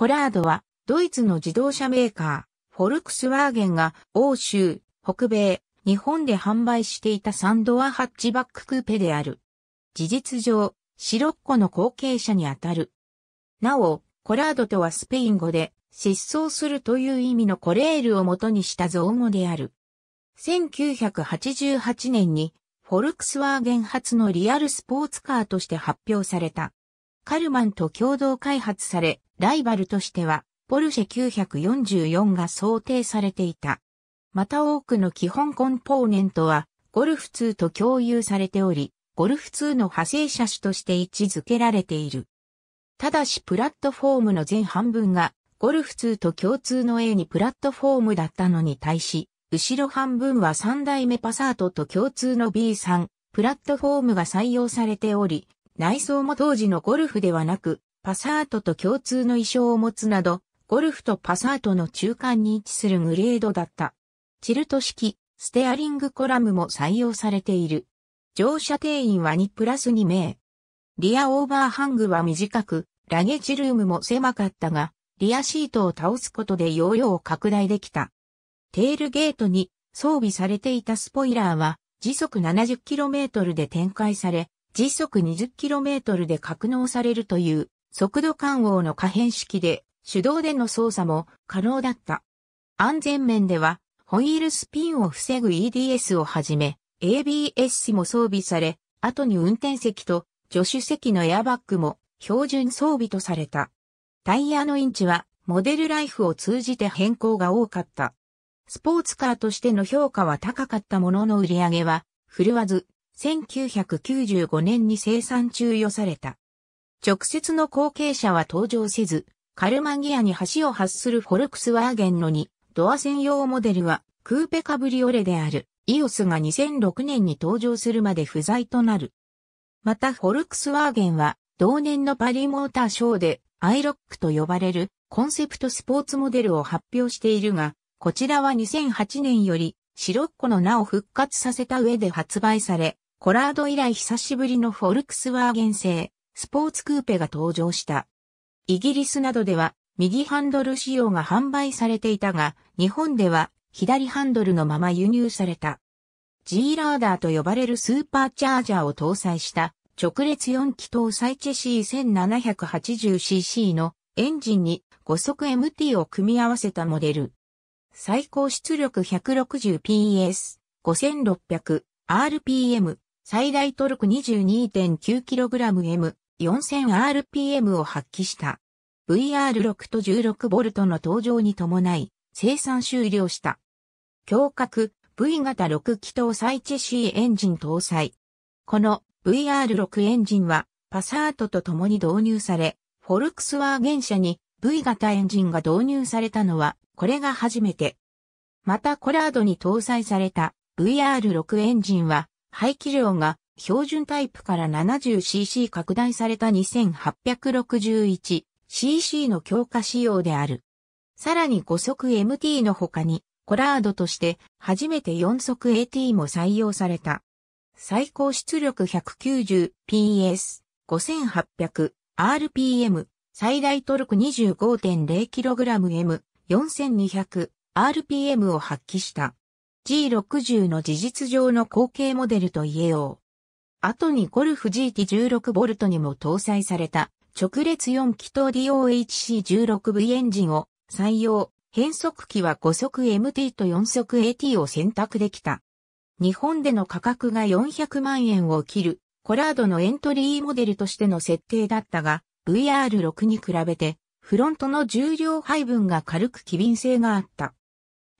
コラードは、ドイツの自動車メーカー、フォルクスワーゲンが、欧州、北米、日本で販売していたサンドアハッチバッククーペである。事実上、シロッコの後継者にあたる。なお、コラードとはスペイン語で、失踪するという意味のコレールを元にした造語である。1988年に、フォルクスワーゲン発のリアルスポーツカーとして発表された。カルマンと共同開発され、ライバルとしては、ポルシェ944が想定されていた。また多くの基本コンポーネントは、ゴルフ2と共有されており、ゴルフ2の派生車種として位置づけられている。ただしプラットフォームの全半分が、ゴルフ2と共通の A にプラットフォームだったのに対し、後ろ半分は3代目パサートと共通の B3、プラットフォームが採用されており、内装も当時のゴルフではなく、パサートと共通の衣装を持つなど、ゴルフとパサートの中間に位置するグレードだった。チルト式、ステアリングコラムも採用されている。乗車定員は2プラス2名。リアオーバーハングは短く、ラゲッジルームも狭かったが、リアシートを倒すことで容量を拡大できた。テールゲートに装備されていたスポイラーは時速 70km で展開され、時速 20km で格納されるという速度感応の可変式で手動での操作も可能だった。安全面では、ホイールスピンを防ぐ EDS をはじめ、ABS も装備され、後に運転席と助手席のエアバッグも標準装備とされた。タイヤのインチはモデルライフを通じて変更が多かった。スポーツカーとしての評価は高かったものの売り上げは振るわず、1995年に生産中与された。直接の後継者は登場せず、カルマンギアに橋を発するフォルクスワーゲンの2ドア専用モデルはクーペカブリオレであるイオスが2006年に登場するまで不在となる。またフォルクスワーゲンは同年のパリモーターショーでアイロックと呼ばれるコンセプトスポーツモデルを発表しているが、こちらは2008年よりシロッコの名を復活させた上で発売され、コラード以来久しぶりのフォルクスワーゲン製スポーツクーペが登場した。イギリスなどでは右ハンドル仕様が販売されていたが、日本では左ハンドルのまま輸入された。G ラーダーと呼ばれるスーパーチャージャーを搭載した直列4気搭載チェシー 1780cc のエンジンに5速 MT を組み合わせたモデル。最高出力 160PS、5600RPM、最大トルク 22.9kgM、4000rpm を発揮した。VR6 と 16V の登場に伴い、生産終了した。強角 V 型6気筒再チェシーエンジン搭載。この VR6 エンジンはパサートと共に導入され、フォルクスワーゲン車に V 型エンジンが導入されたのはこれが初めて。またコラードに搭載された VR6 エンジンは排気量が標準タイプから 70cc 拡大された 2861cc の強化仕様である。さらに5速 MT の他に、コラードとして初めて4速 AT も採用された。最高出力 190PS、5800、RPM、最大トルク 25.0kgM、4200、RPM を発揮した。G60 の事実上の後継モデルと言えよう。後にゴルフ GT16 ボルトにも搭載された直列4気筒 DOHC16V エンジンを採用。変速機は5速 MT と4速 AT を選択できた。日本での価格が400万円を切る、コラードのエントリーモデルとしての設定だったが、VR6 に比べて、フロントの重量配分が軽く機敏性があった。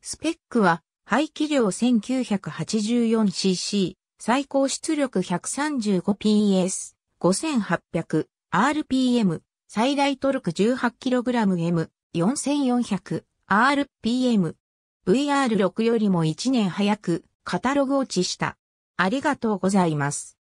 スペックは、排気量 1984cc、最高出力 135PS、5800、RPM、最大トルク 18kg M、4400、RPM。VR6 よりも1年早くカタログ落ちした。ありがとうございます。